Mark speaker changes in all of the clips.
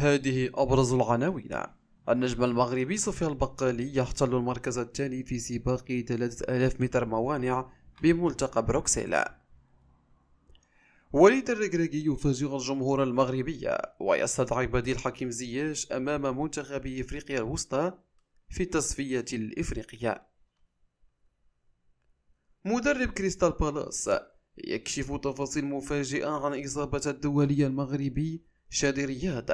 Speaker 1: هذه أبرز العناوين النجم المغربي صوفيا البقالي يحتل المركز الثاني في سباق 3000 متر موانع بملتقى بروكسيلا وليد الركراكي يفاجئ الجمهور المغربي ويستدعي بديل حكيم زياش أمام منتخب إفريقيا الوسطى في التصفية الإفريقية مدرب كريستال بالاس يكشف تفاصيل مفاجئة عن إصابة الدولي المغربي شادي رياض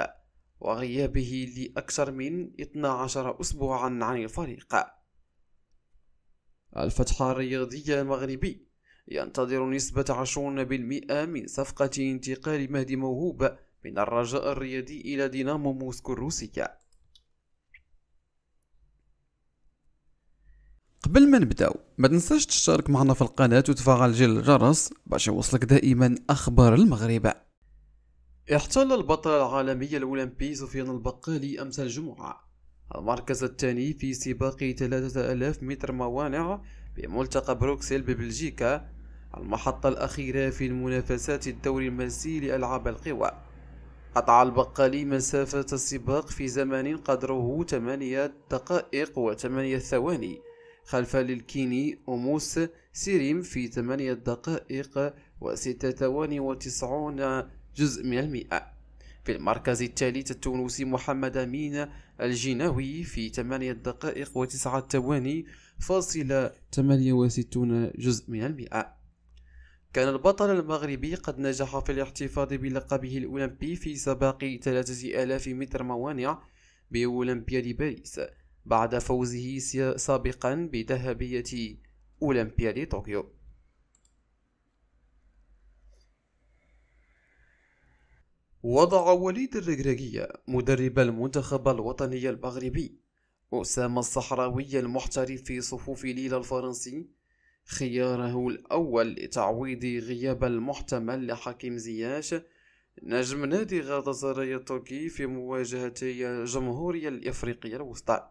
Speaker 1: وغيابه لأكثر من 12 أسبوعا عن الفريق الفتح الرياضي المغربي ينتظر نسبة 20% من صفقة انتقال مهدي موهوب من الرجاء الرياضي إلى دينامو موسكو الروسية قبل ما نبداو ما تنساش تشترك معنا في القناة وتفعل جل الجرس باش يوصلك دائما أخبار المغرب احتل البطل العالمي الأولمبي سفيان البقالي أمس الجمعة المركز الثاني في سباق 3000 متر موانع بملتقى بروكسل ببلجيكا المحطة الأخيرة في المنافسات الدوري المنسي لألعاب القوى قطع البقالي مسافة السباق في زمن قدره 8 دقائق و8 ثواني خلف للكيني أموس سيريم في 8 دقائق و6 ثواني وتسعون جزء من المئة في المركز التالي التونسي محمد أمين الجناوي في 8 دقائق و9 ثواني فاصلة 68 جزء من المئة كان البطل المغربي قد نجح في الاحتفاظ بلقبه الأولمبي في سباق 3000 متر موانع بأولمبياد باريس بعد فوزه سابقا بذهبية أولمبياد طوكيو وضع وليد الرجراجية مدرب المنتخب الوطني المغربي أسامة الصحراوي المحترف في صفوف ليلة الفرنسي خياره الأول لتعويض غياب المحتمل لحكيم زياش نجم نادي غادة سرايا التركي في مواجهتي الجمهورية الإفريقية الوسطى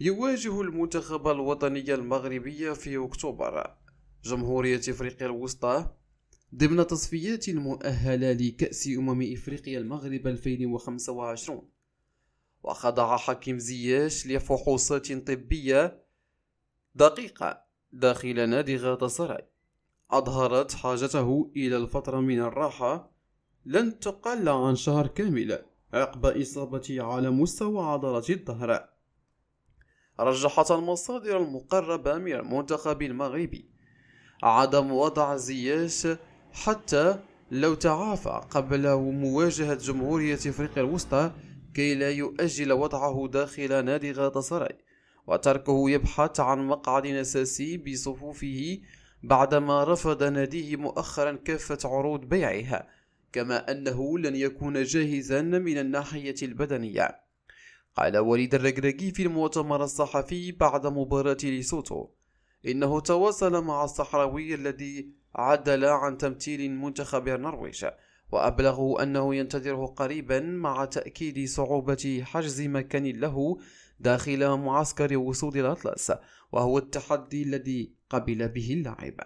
Speaker 1: يواجه المنتخب الوطني المغربي في أكتوبر جمهورية إفريقيا الوسطى ضمن تصفيات المؤهلة لكأس أمم إفريقيا المغرب 2025 وخضع حكيم زياش لفحوصات طبية دقيقة داخل نادي غاتسراي أظهرت حاجته إلى الفترة من الراحة لن تقل عن شهر كامل عقب إصابته على مستوى عضلة الظهر رجحت المصادر المقربة من المنتخب المغربي عدم وضع زياش حتى لو تعافى قبل مواجهة جمهورية افريقيا الوسطى كي لا يؤجل وضعه داخل نادي غاتسراي وتركه يبحث عن مقعد أساسي بصفوفه بعدما رفض ناديه مؤخرا كافة عروض بيعها كما أنه لن يكون جاهزا من الناحية البدنية قال وليد الرجرجي في المؤتمر الصحفي بعد مباراة ليسوتو إنه تواصل مع الصحراوي الذي عدل عن تمثيل منتخب النرويج وأبلغوا أنه ينتظره قريبا مع تأكيد صعوبة حجز مكان له داخل معسكر وسود الأطلس وهو التحدي الذي قبل به اللاعب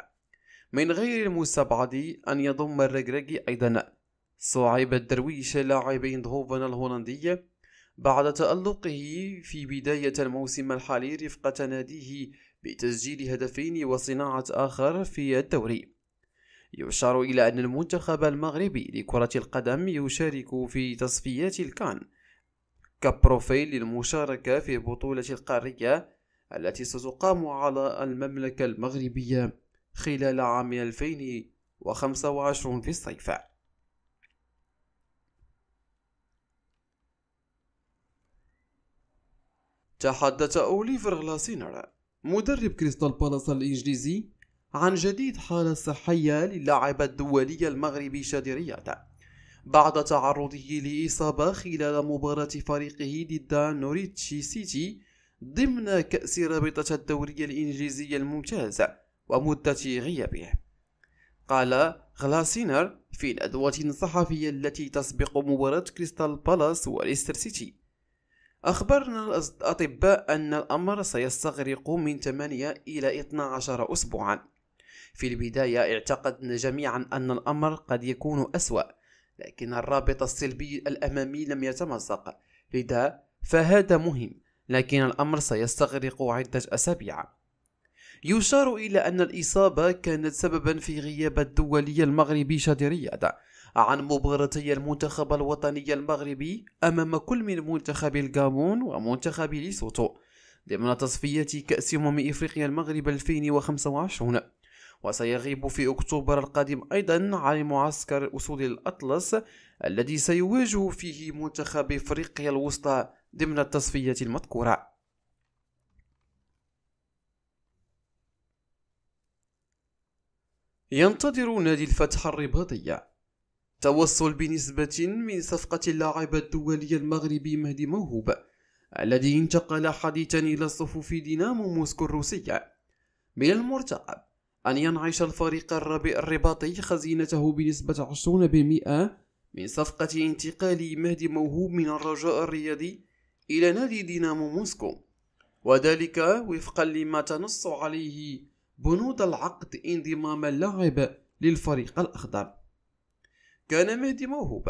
Speaker 1: من غير المستبعد أن يضم الرجراجي أيضا صعيب الدرويش لاعب ايندهوفن الهولندي بعد تألقه في بداية الموسم الحالي رفقة ناديه بتسجيل هدفين وصناعة آخر في الدوري يشار إلى أن المنتخب المغربي لكرة القدم يشارك في تصفيات الكان كبروفيل للمشاركة في بطولة القارية التي ستقام على المملكة المغربية خلال عام 2025 في الصيف تحدث أوليفر غلاسينر مدرب كريستال بالاس الإنجليزي عن جديد حالة صحية للاعب الدولي المغربي شادي رياضة بعد تعرضه لإصابة خلال مباراة فريقه ضد نوريتشي سيتي ضمن كأس رابطة الدوري الإنجليزي الممتاز ومدة غيابه قال غلاسينر في ندوة صحفية التي تسبق مباراة كريستال بالاس وليستر سيتي أخبرنا الأطباء أن الأمر سيستغرق من 8 إلى 12 أسبوعا في البداية اعتقدنا جميعا أن الأمر قد يكون أسوأ لكن الرابط السلبي الأمامي لم يتمزق لذا فهذا مهم لكن الأمر سيستغرق عدة أسابيع يشار إلى أن الإصابة كانت سببا في غياب الدولي المغربي شادي عن مباراتي المنتخب الوطني المغربي أمام كل من منتخب الجامون ومنتخب ليسوتو ضمن تصفية كأس أمم إفريقيا المغرب 2025 وسيغيب في أكتوبر القادم أيضا عن معسكر أسود الأطلس الذي سيواجه فيه منتخب إفريقيا الوسطى ضمن التصفية المذكورة ينتظر نادي الفتح الرباطي توصل بنسبة من صفقة اللاعب الدولي المغربي مهدي موهوب الذي انتقل حديثا إلى صفوف دينامو موسكو الروسية من المرتقب أن ينعش الفريق الرباطي خزينته بنسبة 20% من صفقة انتقال مهدي موهوب من الرجاء الرياضي إلى نادي دينامو موسكو وذلك وفقا لما تنص عليه بنود العقد انضمام اللاعب للفريق الأخضر كان مهدي موهوب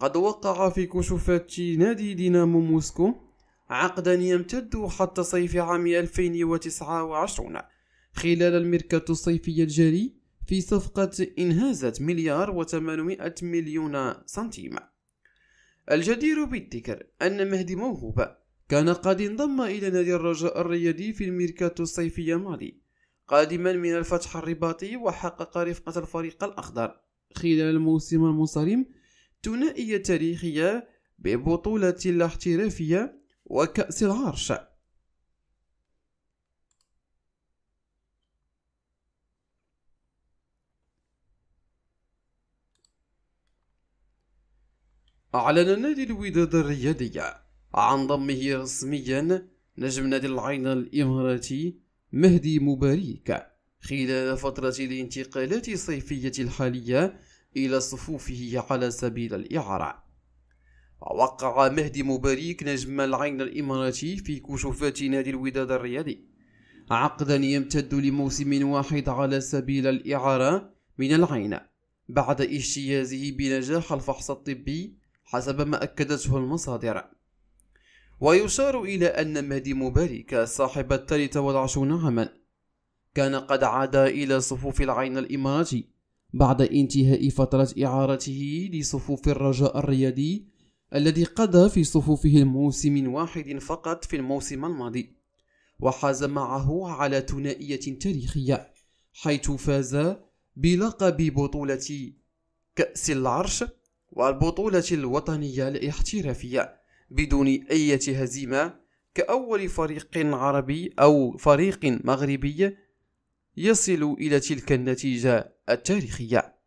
Speaker 1: قد وقع في كشوفات نادي دينامو موسكو عقدا يمتد حتى صيف عام 2029 خلال الميركاتو الصيفي الجاري في صفقة انهازت مليار و800 مليون سنتيم الجدير بالذكر أن مهدي موهوب كان قد انضم إلى نادي الرجاء الرياضي في الميركاتو الصيفي الماضي قادما من الفتح الرباطي وحقق رفقة الفريق الأخضر خلال الموسم المنصرم ثنائية تاريخية ببطولة الاحترافية وكأس العرش أعلن نادي الوداد الرياضية عن ضمه رسميا نجم نادي العين الإماراتي مهدي مباريك خلال فترة الانتقالات الصيفية الحالية إلى صفوفه على سبيل الإعارة وقع مهدي مباريك نجم العين الإماراتي في كشوفات نادي الوداد الرياضي عقدا يمتد لموسم واحد على سبيل الإعارة من العين بعد اجتيازه بنجاح الفحص الطبي حسب ما أكدته المصادر ويشار إلى أن مهدي مبارك صاحب الثالثة والعشرون عاما كان قد عاد إلى صفوف العين الإماراتي بعد انتهاء فترة إعارته لصفوف الرجاء الرياضي الذي قضى في صفوفه الموسم واحد فقط في الموسم الماضي وحاز معه على ثنائية تاريخية حيث فاز بلقب بطولة كأس العرش والبطولة الوطنية الاحترافية بدون أي هزيمة كأول فريق عربي أو فريق مغربي يصل إلى تلك النتيجة التاريخية